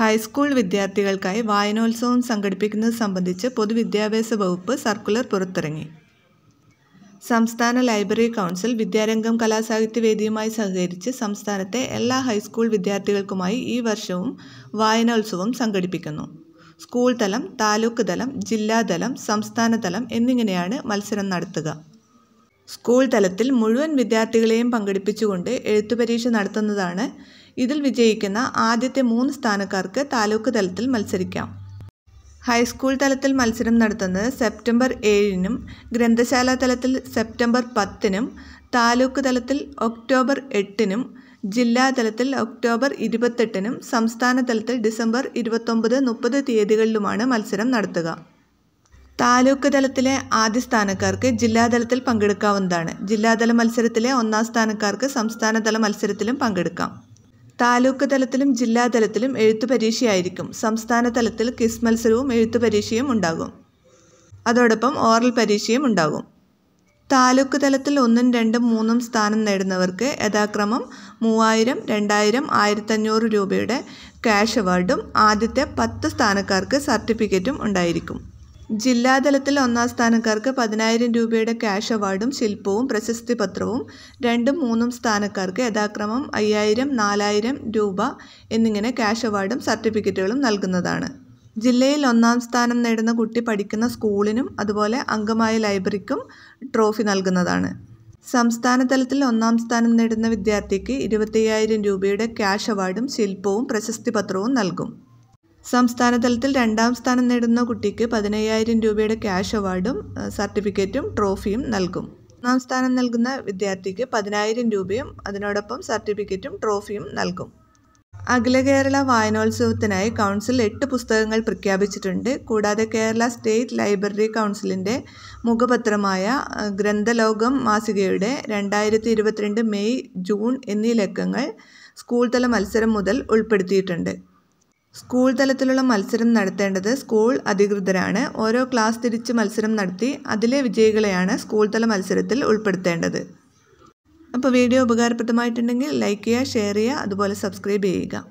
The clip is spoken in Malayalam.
ഹൈസ്കൂൾ വിദ്യാർത്ഥികൾക്കായി വായനോത്സവം സംഘടിപ്പിക്കുന്നത് സംബന്ധിച്ച് പൊതുവിദ്യാഭ്യാസ വകുപ്പ് സർക്കുലർ പുറത്തിറങ്ങി സംസ്ഥാന ലൈബ്രറി കൗൺസിൽ വിദ്യാരംഗം കലാസാഹിത്യവേദിയുമായി സഹകരിച്ച് സംസ്ഥാനത്തെ എല്ലാ ഹൈസ്കൂൾ വിദ്യാർത്ഥികൾക്കുമായി ഈ വർഷവും വായനോത്സവം സംഘടിപ്പിക്കുന്നു സ്കൂൾ തലം താലൂക്ക് തലം ജില്ലാതലം സംസ്ഥാനതലം എന്നിങ്ങനെയാണ് മത്സരം നടത്തുക സ്കൂൾ തലത്തിൽ മുഴുവൻ വിദ്യാർത്ഥികളെയും പങ്കെടുപ്പിച്ചുകൊണ്ട് എഴുത്തുപരീക്ഷ നടത്തുന്നതാണ് ഇതിൽ വിജയിക്കുന്ന ആദ്യത്തെ മൂന്ന് സ്ഥാനക്കാർക്ക് താലൂക്ക് തലത്തിൽ മത്സരിക്കാം ഹൈസ്കൂൾ തലത്തിൽ മത്സരം നടത്തുന്നത് സെപ്റ്റംബർ ഏഴിനും ഗ്രന്ഥശാല തലത്തിൽ സെപ്റ്റംബർ പത്തിനും താലൂക്ക് തലത്തിൽ ഒക്ടോബർ എട്ടിനും ജില്ലാ തലത്തിൽ ഒക്ടോബർ ഇരുപത്തെട്ടിനും സംസ്ഥാന തലത്തിൽ ഡിസംബർ ഇരുപത്തൊമ്പത് മുപ്പത് തീയതികളിലുമാണ് മത്സരം നടത്തുക താലൂക്ക് തലത്തിലെ ആദ്യ സ്ഥാനക്കാർക്ക് ജില്ലാതലത്തിൽ പങ്കെടുക്കാവുന്നതാണ് ജില്ലാതല മത്സരത്തിലെ ഒന്നാം സ്ഥാനക്കാർക്ക് സംസ്ഥാനതല മത്സരത്തിലും പങ്കെടുക്കാം താലൂക്ക് തലത്തിലും ജില്ലാ തലത്തിലും എഴുത്തു പരീക്ഷയായിരിക്കും സംസ്ഥാന തലത്തിൽ ക്വിസ് മത്സരവും എഴുത്തു പരീക്ഷയും ഉണ്ടാകും അതോടൊപ്പം ഓറൽ പരീക്ഷയും ഉണ്ടാകും താലൂക്ക് തലത്തിൽ ഒന്നും രണ്ടും മൂന്നും സ്ഥാനം നേടുന്നവർക്ക് യഥാക്രമം മൂവായിരം രണ്ടായിരം ആയിരത്തഞ്ഞൂറ് രൂപയുടെ ക്യാഷ് അവാർഡും ആദ്യത്തെ പത്ത് സ്ഥാനക്കാർക്ക് സർട്ടിഫിക്കറ്റും ഉണ്ടായിരിക്കും ജില്ലാതലത്തിൽ ഒന്നാം സ്ഥാനക്കാർക്ക് പതിനായിരം രൂപയുടെ ക്യാഷ് അവാർഡും ശില്പവും പ്രശസ്തി പത്രവും രണ്ടും മൂന്നും സ്ഥാനക്കാർക്ക് യഥാക്രമം അയ്യായിരം നാലായിരം രൂപ എന്നിങ്ങനെ ക്യാഷ് അവാർഡും സർട്ടിഫിക്കറ്റുകളും നൽകുന്നതാണ് ജില്ലയിൽ ഒന്നാം സ്ഥാനം നേടുന്ന കുട്ടി പഠിക്കുന്ന സ്കൂളിനും അതുപോലെ അംഗമായ ലൈബ്രറിക്കും ട്രോഫി നൽകുന്നതാണ് സംസ്ഥാന തലത്തിൽ ഒന്നാം സ്ഥാനം നേടുന്ന വിദ്യാർത്ഥിക്ക് ഇരുപത്തയ്യായിരം രൂപയുടെ ക്യാഷ് അവാർഡും ശില്പവും പ്രശസ്തി പത്രവും നൽകും സംസ്ഥാന തലത്തിൽ രണ്ടാം സ്ഥാനം നേടുന്ന കുട്ടിക്ക് പതിനയ്യായിരം രൂപയുടെ ക്യാഷ് അവാർഡും സർട്ടിഫിക്കറ്റും ട്രോഫിയും നൽകും ഒന്നാം സ്ഥാനം നൽകുന്ന വിദ്യാർത്ഥിക്ക് പതിനായിരം രൂപയും അതിനോടൊപ്പം സർട്ടിഫിക്കറ്റും ട്രോഫിയും നൽകും അഖില കേരള വായനോത്സവത്തിനായി കൗൺസിൽ എട്ട് പുസ്തകങ്ങൾ പ്രഖ്യാപിച്ചിട്ടുണ്ട് കൂടാതെ കേരള സ്റ്റേറ്റ് ലൈബ്രറി കൗൺസിലിൻ്റെ മുഖപത്രമായ ഗ്രന്ഥലോകം മാസികയുടെ രണ്ടായിരത്തി ഇരുപത്തിരണ്ട് മെയ് ജൂൺ എന്നീ ലക്കങ്ങൾ സ്കൂൾ തല മത്സരം മുതൽ ഉൾപ്പെടുത്തിയിട്ടുണ്ട് സ്കൂൾ തലത്തിലുള്ള മത്സരം നടത്തേണ്ടത് സ്കൂൾ അധികൃതരാണ് ഓരോ ക്ലാസ് തിരിച്ച് മത്സരം നടത്തി അതിലെ വിജയികളെയാണ് സ്കൂൾ തല മത്സരത്തിൽ ഉൾപ്പെടുത്തേണ്ടത് അപ്പോൾ വീഡിയോ ഉപകാരപ്രദമായിട്ടുണ്ടെങ്കിൽ ലൈക്ക് ചെയ്യുക ഷെയർ ചെയ്യുക അതുപോലെ സബ്സ്ക്രൈബ് ചെയ്യുക